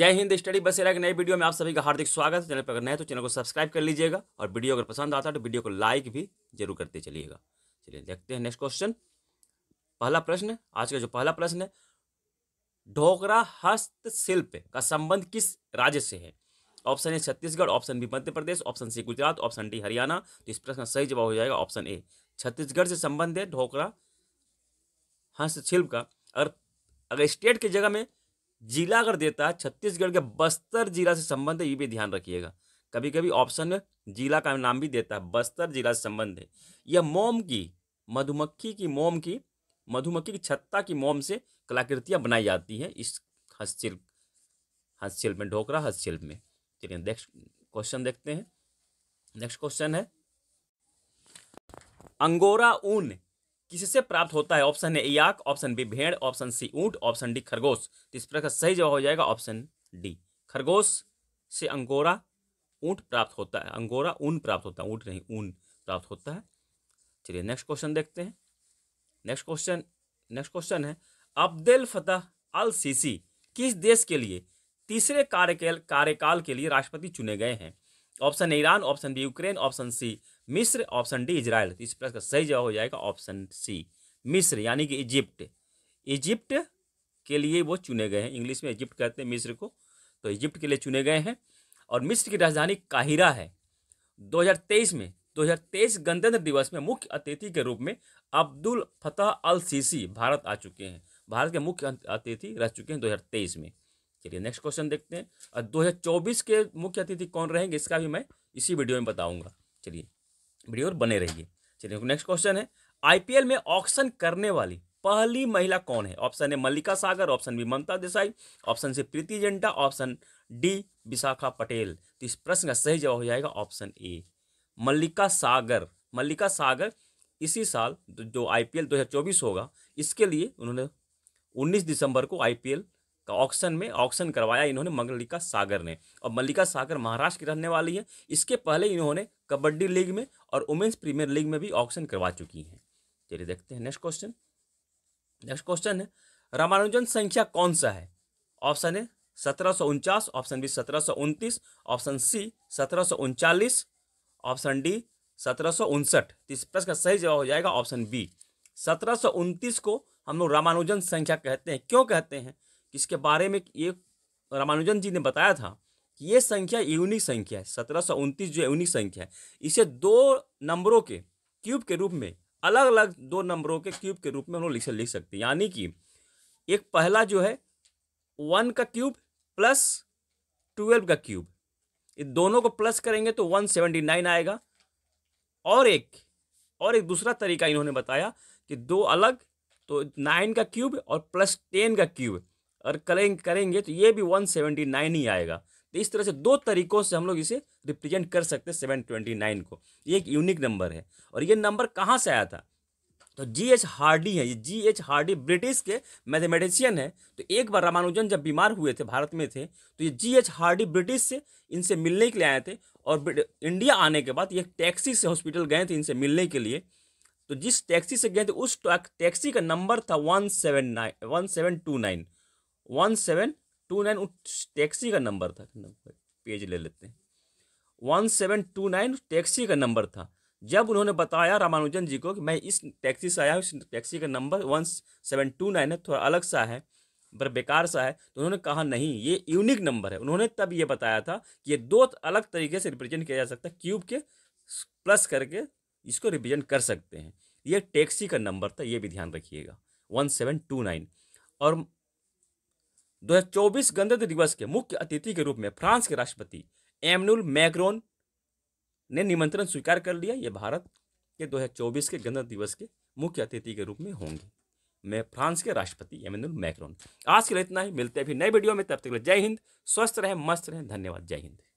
जय हिंद स्टडी बसेरा के नए वीडियो में आप सभी का हार्दिक स्वागत है चैनल पर अगर नए तो चैनल को सब्सक्राइब कर लीजिएगा और वीडियो अगर पसंद आता है तो वीडियो को लाइक भी जरूर करते चलिएगा चलिए देखते हैं नेक्स्ट क्वेश्चन पहला प्रश्न आज का जो पहला प्रश्न है ढोकरा हस्तशिल्प का संबंध किस राज्य से है option A Chhattisgarh option B Madhya Pradesh option C Gujarat option D Haryana तो इस प्रश्न का सही जवाब हो जाएगा ऑप्शन ए छत्तीसगढ़ से संबंध है ढोकरा हस्तशिल्प का अगर अगर स्टेट की जगह में जिला अगर देता है छत्तीसगढ़ के बस्तर जिला से संबंध है ये भी ध्यान रखिएगा कभी कभी ऑप्शन में जिला का नाम भी देता है बस्तर जिला से संबंध है यह मोम की मधुमक्खी की मोम की मधुमक्खी की छत्ता की मोम से कलाकृतियाँ बनाई जाती हैं इस हस्तशिल्प हस्तशिल्प में ढोकरा हस्तशिल्प में चलिए नेक्स्ट क्वेश्चन देखते हैं नेक्स्ट क्वेश्चन है अंगोरा ऊन किससे प्राप्त होता है option A yak option B भेड़ ऑप्शन सी ऊंट ऑप्शन डी खरगोश तो इस प्रकार सही जवाब हो जाएगा ऑप्शन डी खरगोश से अंगोरा ऊंट प्राप्त होता है अंगोरा ऊन प्राप्त होता है ऊंट नहीं ऊन प्राप्त होता है चलिए नेक्स्ट क्वेश्चन देखते हैं नेक्स्ट क्वेश्चन नेक्स्ट क्वेश्चन है अब्देल फतेह अल सीसी किस देश के लिए तीसरे कार्यकाल कार्यकाल के लिए राष्ट्रपति चुने गए हैं option Iran option B Ukraine option C मिस्र ऑप्शन डी इजराइल तो इस प्रश्न का सही जवाब हो जाएगा ऑप्शन सी मिस्र यानी कि इजिप्ट इजिप्ट के लिए वो चुने गए हैं इंग्लिश में इजिप्ट कहते हैं मिस्र को तो इजिप्ट के लिए चुने गए हैं और मिस्र की राजधानी काहिरा है 2023 में 2023 गणतंत्र दिवस में मुख्य अतिथि के रूप में अब्दुल फतह अल सीसी भारत आ चुके हैं भारत के मुख्य अं-, अतिथि रह चुके हैं 2023 में चलिए नेक्स्ट क्वेश्चन देखते हैं और 2024 के मुख्य अतिथि कौन रहेंगे इसका भी मैं इसी वीडियो में बताऊंगा चलिए वीडियो और बने रहिए चलिए नेक्स्ट क्वेश्चन है आईपीएल में ऑक्शन करने वाली पहली महिला कौन है ऑप्शन है Mallika Sagar option B Mamata Desai option C Preeti Zinta option D Vishakha Patel तो इस प्रश्न का सही जवाब हो जाएगा ऑप्शन ए मल्लिका सागर मल्लिका सागर इसी साल जो आईपीएल 2024 होगा इसके लिए उन्होंने 19 दिसंबर को आईपीएल का ऑक्शन में ऑक्शन करवाया इन्होंने मल्लिका सागर ने और मल्लिका सागर महाराष्ट्र की रहने वाली है इसके पहले इन्होंने कबड्डी लीग में और वुमेन्स प्रीमियर लीग में भी ऑक्शन करवा चुकी हैं चलिए देखते हैं नेक्स्ट क्वेश्चन नेक्स्ट क्वेश्चन है रामानुजन संख्या कौन सा है ऑप्शन है सत्रह उनचास ऑप्शन बी सत्रह ऑप्शन सी सत्रह उनचालीस ऑप्शन डी सत्रह सौ उनसठ तो इस प्रश्न का सही जवाब हो जाएगा ऑप्शन बी सत्रह सौ को हम लोग रामानुजन संख्या कहते हैं क्यों कहते हैं जिसके बारे में ये रामानुजन जी ने बताया था कि ये संख्या यूनिक संख्या है सत्रह सौ उनतीस जो यूनिक संख्या है इसे दो नंबरों के क्यूब के रूप में अलग अलग दो नंबरों के क्यूब के रूप में हम लोग लिख लिख सकते हैं यानी कि एक पहला जो है वन का क्यूब प्लस ट्वेल्व का क्यूब इन दोनों को प्लस करेंगे तो वन सेवेंटी नाइन आएगा और एक और एक दूसरा तरीका इन्होंने बताया कि दो अलग तो नाइन का क्यूब और प्लस टेन का क्यूब और करें करेंगे तो ये भी 179 ही आएगा तो इस तरह से दो तरीकों से हम लोग इसे रिप्रेजेंट कर सकते हैं सेवन ट्वेंटी नाइन को ये एक यूनिक नंबर है और ये नंबर कहाँ से आया था तो जी एच हार्डी है ये जी एच हार्डी ब्रिटिश के मैथमेटिशियन है तो एक बार रामानुजन जब बीमार हुए थे भारत में थे तो ये जी एच हार्डी ब्रिटिश से इनसे मिलने के लिए आए थे और इंडिया आने के बाद ये टैक्सी से हॉस्पिटल गए थे इनसे मिलने के लिए तो जिस टैक्सी से गए थे उस टैक्सी का नंबर था one seven nine one seven two nine one seven two nine उस टैक्सी का नंबर था पेज ले लेते हैं one seven two nine taxi का नंबर था जब उन्होंने बताया रामानुजन जी को कि मैं इस टैक्सी से आया हूँ इस टैक्सी का नंबर वन सेवन टू नाइन है थोड़ा अलग सा है पर बेकार सा है तो उन्होंने कहा नहीं ये यूनिक नंबर है उन्होंने तब ये बताया था कि ये दो अलग तरीके से रिप्रेजेंट किया जा सकता है क्यूब के प्लस करके इसको रिप्रेजेंट कर सकते हैं ये टैक्सी का नंबर था ये भी ध्यान रखिएगा वन सेवन टू नाइन और 2024 गणतंत्र दिवस के मुख्य अतिथि के रूप में फ्रांस के राष्ट्रपति एमनुल मैक्रोन ने निमंत्रण स्वीकार कर लिया ये भारत के 2024 के गणतंत्र दिवस के मुख्य अतिथि के रूप में होंगे मैं फ्रांस के राष्ट्रपति एमनुल मैक्रोन आज के लिए इतना ही मिलते हैं अभी नए वीडियो में तब तक जय हिंद स्वस्थ रहें मस्त रहें धन्यवाद जय हिंद